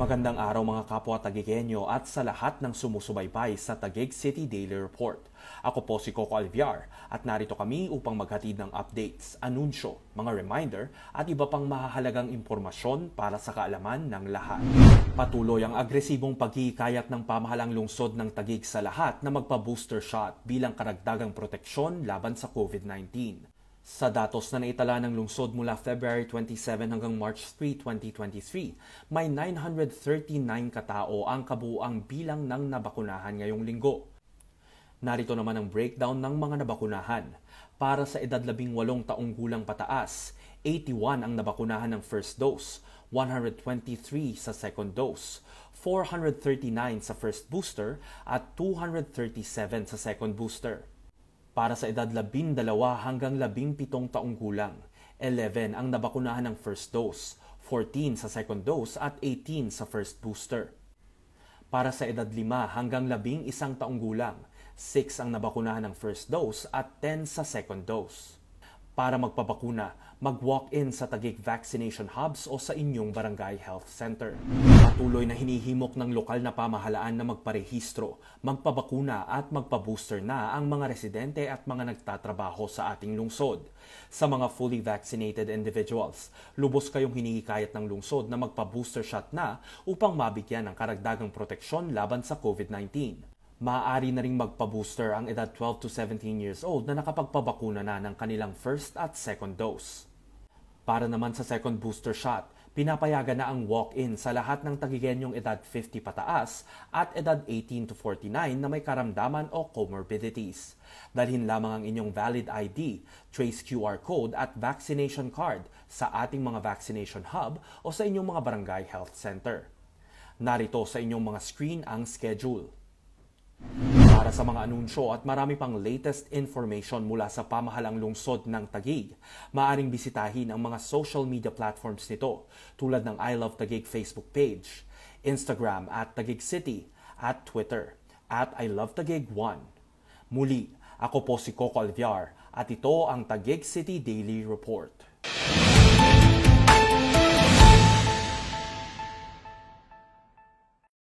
Magandang araw mga kapwa Tagigenyo at sa lahat ng sumusubaybay sa Tagig City Daily Report. Ako po si Coco Alviar at narito kami upang maghatid ng updates, anunsyo, mga reminder at iba pang mahahalagang impormasyon para sa kaalaman ng lahat. Patuloy ang agresibong paghihikayat ng pamahalang lungsod ng Tagig sa lahat na magpa-booster shot bilang karagdagang proteksyon laban sa COVID-19. Sa datos na naitala ng lungsod mula February 27 hanggang March 3, 2023, may 939 katao ang kabuuang bilang ng nabakunahan ngayong linggo. Narito naman ang breakdown ng mga nabakunahan. Para sa edad 18 taong gulang pataas, 81 ang nabakunahan ng first dose, 123 sa second dose, 439 sa first booster at 237 sa second booster para sa edad 12 hanggang 17 taong gulang. 11 ang nabakunahan ng first dose, 14 sa second dose at 18 sa first booster. Para sa edad 5 hanggang 11 taong gulang, 6 ang nabakunahan ng first dose at 10 sa second dose para magpabakuna, mag-walk-in sa Taguig Vaccination Hubs o sa inyong Barangay Health Center. Patuloy na hinihimok ng lokal na pamahalaan na magparehistro, magpabakuna at magpabooster na ang mga residente at mga nagtatrabaho sa ating lungsod. Sa mga fully vaccinated individuals, lubos kayong hinihikayat ng lungsod na magpabooster shot na upang mabigyan ng karagdagang proteksyon laban sa COVID-19 maaari na ring magpa-booster ang edad 12 to 17 years old na nakapagpabakuna na ng kanilang first at second dose. Para naman sa second booster shot, pinapayagan na ang walk-in sa lahat ng tagigenyong edad 50 pataas at edad 18 to 49 na may karamdaman o comorbidities. Dalhin lamang ang inyong valid ID, trace QR code at vaccination card sa ating mga vaccination hub o sa inyong mga barangay health center. Narito sa inyong mga screen ang schedule. Para sa mga anunsyo at marami pang latest information mula sa pamahalang lungsod ng Taguig, maaaring bisitahin ang mga social media platforms nito tulad ng I Love Taguig Facebook page, Instagram at Taguig City, at Twitter at I Love Taguig 1. Muli, ako po si Coco Alviar at ito ang Taguig City Daily Report.